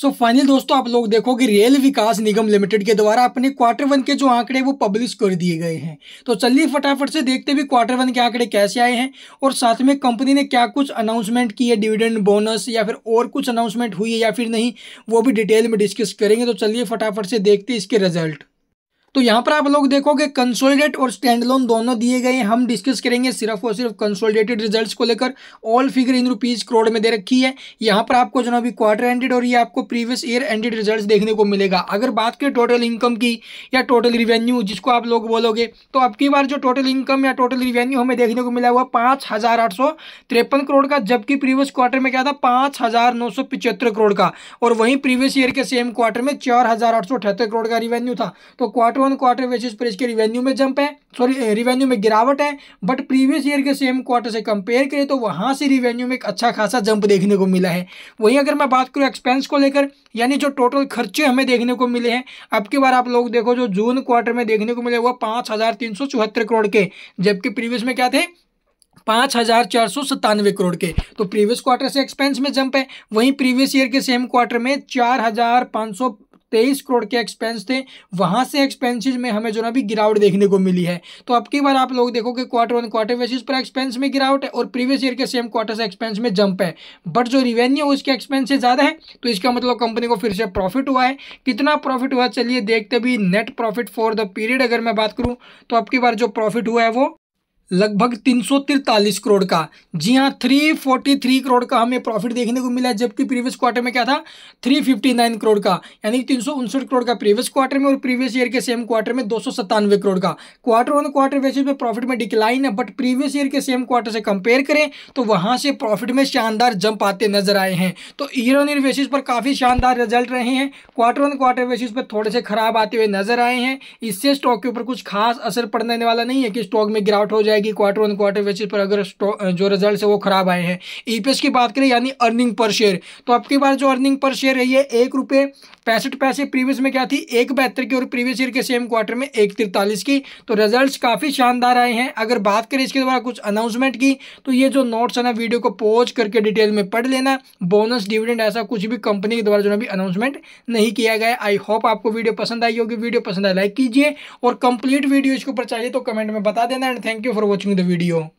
सो so final दोस्तों आप लोग देखो कि रेल विकास निगम लिमिटेड के द्वारा अपने क्वार्टर वन के जो आंकड़े वो पब्लिश कर दिए गए हैं तो चलिए फटाफट से देखते भी क्वार्टर वन के आंकड़े कैसे आए हैं और साथ में कंपनी ने क्या कुछ अनाउंसमेंट की है डिविडेंड बोनस या फिर और कुछ अनाउंसमेंट हुई है या फिर नहीं वो भी डिटेल में डिस्कस करेंगे तो चलिए फटाफट से देखते इसके रिजल्ट तो यहाँ पर आप लोग देखोगे कंसोलिडेट और स्टैंड लोन दोनों दिए गए हम डिस्कस करेंगे सिर्फ और सिर्फ कंसोलिडेटेड रिजल्ट को लेकर all figure in rupees crore में दे रखी है यहाँ पर आपको जो अभी क्वार्टर एंडेड और ये आपको प्रीवियस ईयर एंडेड रिजल्ट देखने को मिलेगा अगर बात करें टोटल इनकम की या टोटल रिवेन्यू जिसको आप लोग बोलोगे तो अब बार जो टोटल इनकम या टोटल रिवेन्यू हमें देखने को मिला हुआ पाँच हजार आठ सौ करोड़ का जबकि प्रीवियस क्वार्टर में क्या था पाँच हजार नौ सौ करोड़ का और वहीं प्रीवियस ईयर के सेम क्वार्टर में चार हजार आठ सौ अठहत्तर करोड़ का रिवेन्यू था तो क्वार्टर वन क्वार्टर बेसिस पर इसके रिवेन्यू में जंप है सॉरी रिवेन्यू में गिरावट है बट प्रीवियस ईयर के सेम क्वार्टर से कंपेयर करें तो वहाँ से रिवेन्यू में एक अच्छा खासा जंप देखने को मिला है वहीं अगर मैं बात करूँ एक्सपेंस को लेकर यानी जो टोटल खर्चे हमें देखने को मिले हैं अब की बार आप लोग देखो जो जून क्वार्टर में देखने को मिले वो पाँच करोड़ के जबकि प्रीवियस में क्या थे पाँच हज़ार चार सौ सत्तानवे करोड़ के तो प्रीवियस क्वार्टर से एक्सपेंस में जंप है वहीं प्रीवियस ईयर के सेम क्वार्टर में चार हज़ार पाँच सौ तेईस करोड़ के एक्सपेंस थे वहाँ से एक्सपेंसेस में हमें जो ना भी गिरावट देखने को मिली है तो अब की बार आप लोग देखोगे क्वार्टर वन क्वार्टर बेसिस पर एक्सपेंस में गिरावट है और प्रीवियस ईयर के सेम क्वार्टर से एक्सपेंस में जंप है बट जो रिवेन्यू उसके एक्सपेंस से ज़्यादा है तो इसका मतलब कंपनी को फिर से प्रॉफिट हुआ है कितना प्रॉफिट हुआ चलिए देखते भी net profit for the period अगर मैं बात करूँ तो अब बार जो प्रॉफिट हुआ है वो लगभग तीन करोड़ का जी हाँ 343 करोड़ का हमें प्रॉफिट देखने को मिला जबकि प्रीवियस क्वार्टर में क्या था 359 करोड़ का यानी कि तीन करोड़ का प्रीवियस क्वार्टर में और प्रीवियस ईयर के सेम क्वार्टर में दो करोड़ का क्वार्टर ऑन क्वार्टर वैसे पे प्रॉफिट में डिक्लाइन है बट प्रीवियस ईयर के सेम क्वार्टर से कंपेयर करें तो वहाँ से प्रॉफिट में शानदार जंप आते नजर आए हैं तो ईयर ऑन ईयर बेसिस पर काफ़ी शानदार रिजल्ट रहे हैं क्वार्टर ऑन क्वार्टर बेसिस पर थोड़े से खराब आते हुए नजर आए हैं इससे स्टॉक के ऊपर कुछ खास असर पड़ने वाला नहीं है कि स्टॉक में गिरावट हो जाए जाएगी क्वार्टर ऑन क्वार्टर बेसिस पर अगर जो रिजल्ट है वो खराब आए हैं ईपीएस e की बात करें यानी अर्निंग पर शेयर तो अब की बार जो अर्निंग पर शेयर रही है एक रुपये पैंसठ पैसे प्रीवियस में क्या थी एक बहत्तर की और प्रीवियस ईयर के सेम क्वार्टर में एक तिरतालीस की तो रिजल्ट्स काफ़ी शानदार आए हैं अगर बात करें इसके द्वारा कुछ अनाउंसमेंट की तो ये जो नोट्स है ना वीडियो को पोज करके डिटेल में पढ़ लेना बोनस डिविडेंड ऐसा कुछ भी कंपनी के द्वारा जो अभी अनाउंसमेंट नहीं किया गया आई होप आपको वीडियो पसंद आई होगी वीडियो पसंद आए लाइक कीजिए और कंप्लीट वीडियो इसके ऊपर चाहिए तो कमेंट में बता देना and thank you for watching the video.